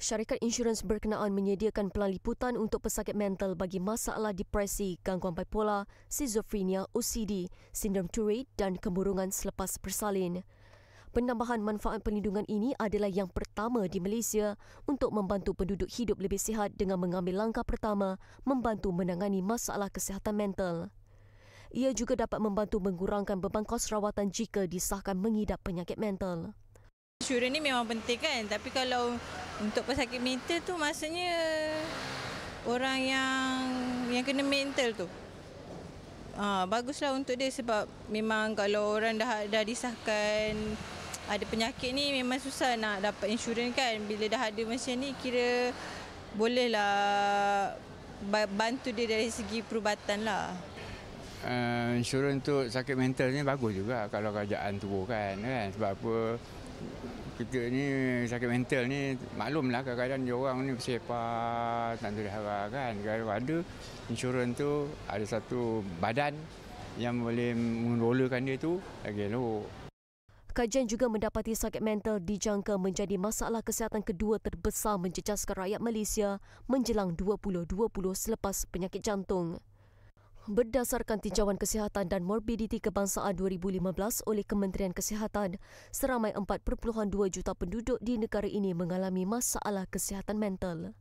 syarikat insurans berkenaan menyediakan pelan liputan untuk pesakit mental bagi masalah depresi, gangguan bipolar, schizophrenia, OCD, sindrom Tourette dan kemurungan selepas bersalin. Penambahan manfaat perlindungan ini adalah yang pertama di Malaysia untuk membantu penduduk hidup lebih sihat dengan mengambil langkah pertama membantu menangani masalah kesihatan mental. Ia juga dapat membantu mengurangkan beban kos rawatan jika disahkan mengidap penyakit mental insurans ni memang penting kan tapi kalau untuk pesakit mental tu maksudnya orang yang yang kena mental tu ah ha, baguslah untuk dia sebab memang kalau orang dah dah disahkan ada penyakit ni memang susah nak dapat insurans kan bila dah ada macam ni kira bolehlah bantu dia dari segi perubatan lah uh, ha, insurans untuk sakit mental ni bagus juga kalau kerajaan tu kan kan sebab apa kita ni sakit mental ni maklum lah kadang-kadang dia orang ni bersepah tak boleh harap kan kalau ada insurans tu ada satu badan yang boleh mengelolakan dia tu lagi elok Kajian juga mendapati sakit mental dijangka menjadi masalah kesihatan kedua terbesar menjejaskan rakyat Malaysia menjelang 2020 selepas penyakit jantung. Berdasarkan tinjauan kesihatan dan morbiditi kebangsaan 2015 oleh Kementerian Kesihatan, seramai 4.2 juta penduduk di negara ini mengalami masalah kesihatan mental.